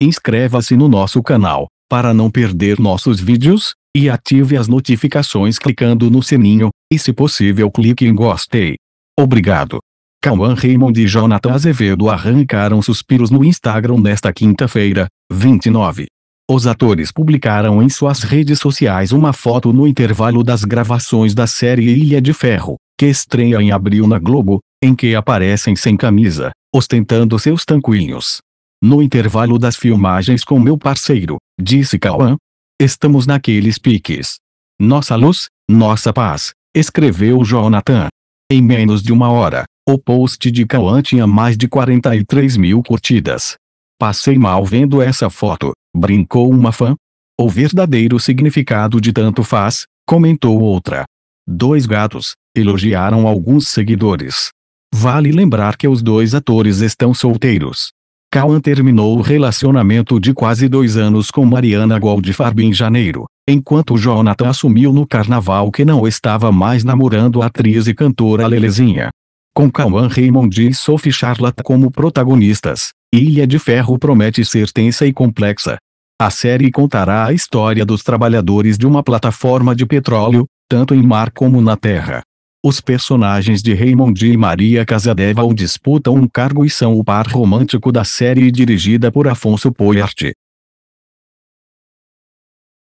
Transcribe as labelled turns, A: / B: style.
A: Inscreva-se no nosso canal, para não perder nossos vídeos, e ative as notificações clicando no sininho, e se possível clique em gostei. Obrigado. Cauã Raymond e Jonathan Azevedo arrancaram suspiros no Instagram nesta quinta-feira, 29. Os atores publicaram em suas redes sociais uma foto no intervalo das gravações da série Ilha de Ferro, que estreia em abril na Globo, em que aparecem sem camisa, ostentando seus tanquinhos. No intervalo das filmagens com meu parceiro, disse Cauã. Estamos naqueles piques. Nossa luz, nossa paz, escreveu Jonathan. Em menos de uma hora, o post de Cauã tinha mais de 43 mil curtidas. Passei mal vendo essa foto, brincou uma fã. O verdadeiro significado de tanto faz, comentou outra. Dois gatos, elogiaram alguns seguidores. Vale lembrar que os dois atores estão solteiros. Cauã terminou o relacionamento de quase dois anos com Mariana Goldfarb em janeiro, enquanto Jonathan assumiu no carnaval que não estava mais namorando a atriz e cantora Lelezinha. Com Cauã Raymond e Sophie Charlotte como protagonistas, Ilha de Ferro promete ser tensa e complexa. A série contará a história dos trabalhadores de uma plataforma de petróleo, tanto em mar como na terra, os personagens de Raymond e Maria Casadeva disputam um cargo e são o par romântico da série dirigida por Afonso Poiart.